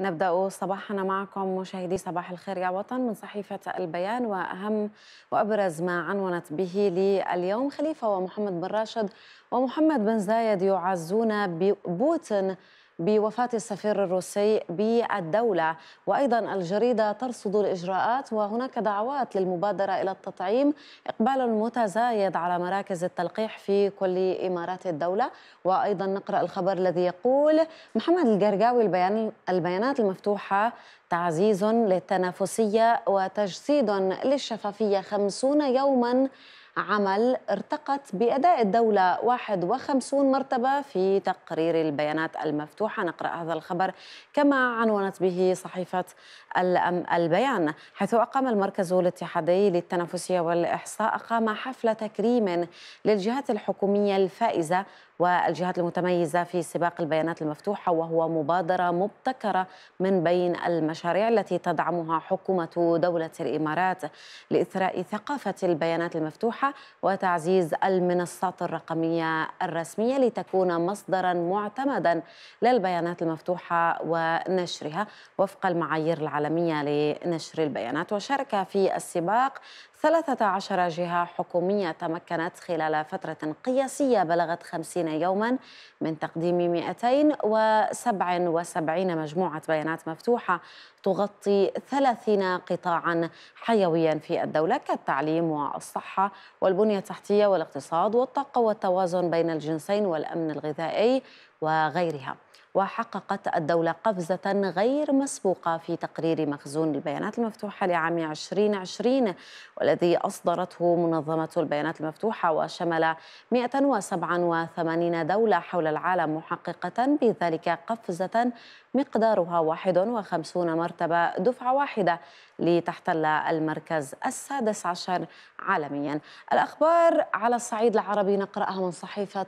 نبدأ صباحنا معكم مشاهدي صباح الخير يا وطن من صحيفة البيان وأهم وأبرز ما عنونت به لليوم خليفة ومحمد بن راشد ومحمد بن زايد يعزون ببوتين بوفاة السفير الروسي بالدولة وأيضا الجريدة ترصد الإجراءات وهناك دعوات للمبادرة إلى التطعيم إقبال متزايد على مراكز التلقيح في كل إمارات الدولة وأيضا نقرأ الخبر الذي يقول محمد القرقاوي البيان البيانات المفتوحة تعزيز للتنافسية وتجسيد للشفافية خمسون يوما عمل ارتقت بأداء الدولة 51 مرتبة في تقرير البيانات المفتوحة نقرأ هذا الخبر كما عنونت به صحيفة البيان حيث أقام المركز الاتحادي للتنافسية والإحصاء أقام حفل تكريم للجهات الحكومية الفائزة والجهات المتميزة في سباق البيانات المفتوحة وهو مبادرة مبتكرة من بين المشاريع التي تدعمها حكومة دولة الإمارات لإثراء ثقافة البيانات المفتوحة وتعزيز المنصات الرقمية الرسمية لتكون مصدرا معتمدا للبيانات المفتوحة ونشرها وفق المعايير العالمية لنشر البيانات وشارك في السباق 13 جهة حكومية تمكنت خلال فترة قياسية بلغت 50 يوما من تقديم 277 مجموعة بيانات مفتوحة تغطي 30 قطاعا حيويا في الدولة كالتعليم والصحة والبنية التحتية والاقتصاد والطاقة والتوازن بين الجنسين والأمن الغذائي وغيرها وحققت الدولة قفزة غير مسبوقة في تقرير مخزون البيانات المفتوحة لعام 2020 والذي أصدرته منظمة البيانات المفتوحة وشمل 187 دولة حول العالم محققة بذلك قفزة مقدارها 51 مرتبة دفعة واحدة لتحتل المركز السادس عشر عالميا الأخبار على الصعيد العربي نقرأها من صحيفة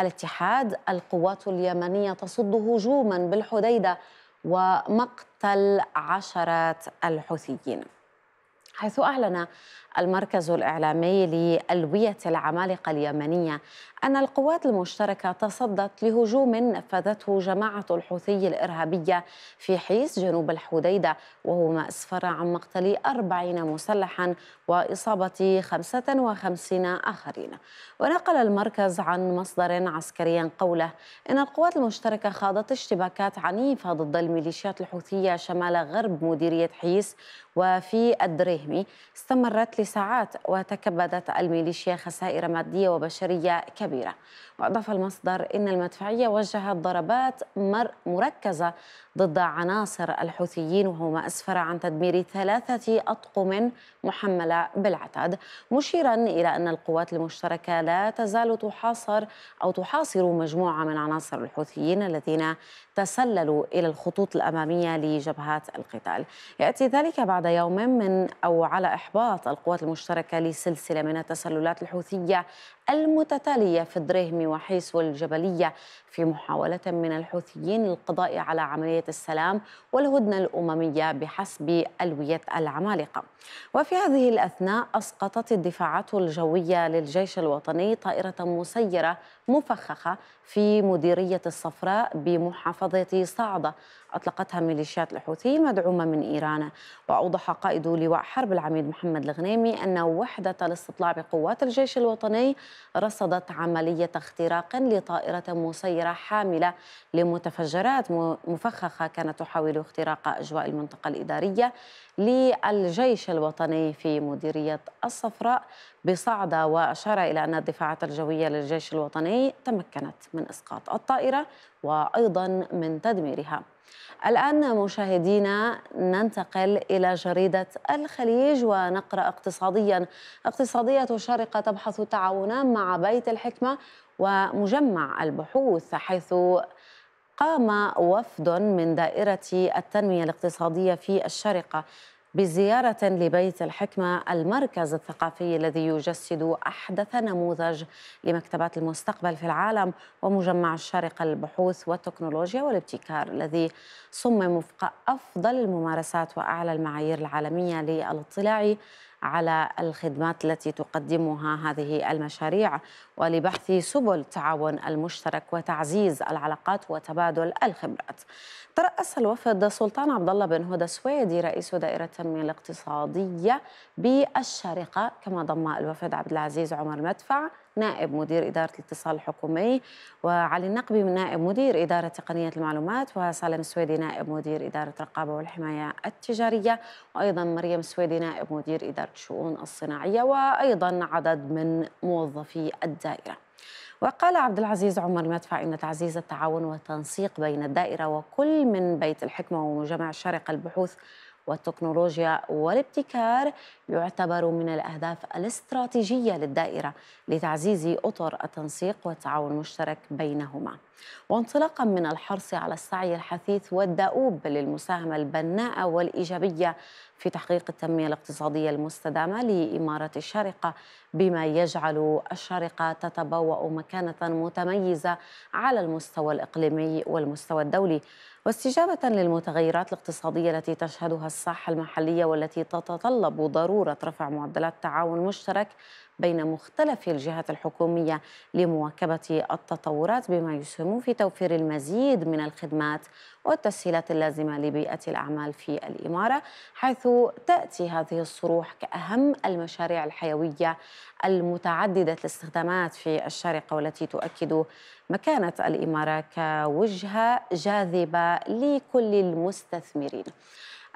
الاتحاد القوات اليمنية تصد هجوما بالحديدة ومقتل عشرات الحوثيين حيث أعلن المركز الإعلامي لألوية العمالقة اليمنية أن القوات المشتركة تصدت لهجوم نفذته جماعة الحوثي الإرهابية في حيس جنوب الحديدة وهو ما أسفر عن مقتل 40 مسلحا وإصابة 55 آخرين ونقل المركز عن مصدر عسكري قوله إن القوات المشتركة خاضت اشتباكات عنيفة ضد الميليشيات الحوثية شمال غرب مديرية حيس وفي الدريهم الوهمي استمرت لساعات وتكبدت الميليشيا خسائر مادية وبشرية كبيرة وأضاف المصدر إن المدفعية وجهت ضربات مركزة ضد عناصر الحوثيين وهو ما أسفر عن تدمير ثلاثة أطقم محملة بالعتاد مشيرا إلى أن القوات المشتركة لا تزال تحاصر أو تحاصر مجموعة من عناصر الحوثيين الذين تسللوا إلى الخطوط الأمامية لجبهات القتال يأتي ذلك بعد يوم من أو على إحباط القوات المشتركة لسلسلة من التسللات الحوثية المتتالية في الدريهم وحيس والجبلية في محاولة من الحوثيين للقضاء على عملية السلام والهدنة الأممية بحسب ألوية العمالقة وفي هذه الأثناء أسقطت الدفاعات الجوية للجيش الوطني طائرة مسيرة مفخخة في مديرية الصفراء بمحافظة صعدة أطلقتها ميليشيات الحوثي المدعومة من إيران وأوضح قائد لواء حرب العميد محمد الغنيمي أن وحدة الاستطلاع بقوات الجيش الوطني رصدت عملية اختراق لطائرة مسيرة حاملة لمتفجرات مفخخة كانت تحاول اختراق أجواء المنطقة الإدارية للجيش الوطني في مديرية الصفراء بصعدة وأشار إلى أن الدفاعات الجوية للجيش الوطني تمكنت من إسقاط الطائرة وأيضا من تدميرها الآن مشاهدينا ننتقل إلى جريدة الخليج ونقرأ اقتصاديا اقتصادية شارقة تبحث تعاونا مع بيت الحكمة ومجمع البحوث حيث قام وفد من دائرة التنمية الاقتصادية في الشارقة بزيارة لبيت الحكمة المركز الثقافي الذي يجسد أحدث نموذج لمكتبات المستقبل في العالم ومجمع الشارقة للبحوث والتكنولوجيا والابتكار الذي صمم وفق أفضل الممارسات وأعلى المعايير العالمية للاطلاع على الخدمات التي تقدمها هذه المشاريع ولبحث سبل التعاون المشترك وتعزيز العلاقات وتبادل الخبرات. ترأس الوفد سلطان عبد الله بن هدى السويدي رئيس دائرة التنمية الاقتصادية بالشارقة كما ضم الوفد عبد العزيز عمر مدفع نائب مدير إدارة الاتصال الحكومي وعلي النقبي من نائب مدير إدارة تقنية المعلومات وسالم السويدي نائب مدير إدارة الرقابة والحماية التجارية وأيضا مريم السويدي نائب مدير إدارة الشؤون الصناعية وأيضا عدد من موظفي الدائرة وقال عبد العزيز عمر مدفع ان تعزيز التعاون والتنسيق بين الدائره وكل من بيت الحكمه ومجمع الشارقه البحوث والتكنولوجيا والابتكار يعتبر من الأهداف الاستراتيجية للدائرة لتعزيز أطر التنسيق والتعاون المشترك بينهما وانطلاقا من الحرص على السعي الحثيث والدؤوب للمساهمة البناءة والإيجابية في تحقيق التنمية الاقتصادية المستدامة لإمارة الشارقة بما يجعل الشارقة تتبوأ مكانة متميزة على المستوى الإقليمي والمستوى الدولي واستجابة للمتغيرات الاقتصادية التي تشهدها الساحة المحلية والتي تتطلب ضرورة رفع معدلات التعاون المشترك بين مختلف الجهات الحكومية لمواكبة التطورات بما يسهم في توفير المزيد من الخدمات والتسهيلات اللازمة لبيئة الأعمال في الإمارة حيث تأتي هذه الصروح كأهم المشاريع الحيوية المتعددة الاستخدامات في الشارقة والتي تؤكد مكانة الإمارة كوجهة جاذبة لكل المستثمرين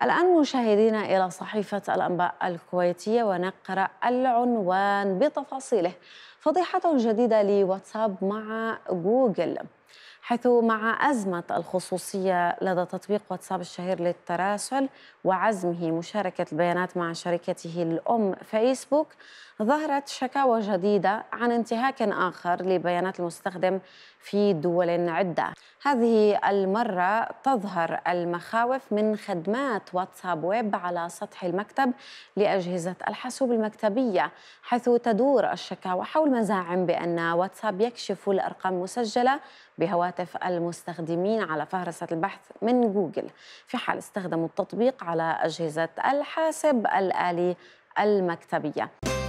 الآن مشاهدينا إلى صحيفة الأنباء الكويتية ونقرأ العنوان بتفاصيله فضيحة جديدة لواتساب مع جوجل حيث مع أزمة الخصوصية لدى تطبيق واتساب الشهير للتراسل وعزمه مشاركة البيانات مع شركته الأم فيسبوك ظهرت شكاوى جديدة عن انتهاك آخر لبيانات المستخدم في دول عدة هذه المرة تظهر المخاوف من خدمات واتساب ويب على سطح المكتب لأجهزة الحاسوب المكتبية حيث تدور الشكاوى حول مزاعم بأن واتساب يكشف الأرقام المسجلة بهواتف المستخدمين على فهرسة البحث من جوجل في حال استخدموا التطبيق على أجهزة الحاسب الآلي المكتبية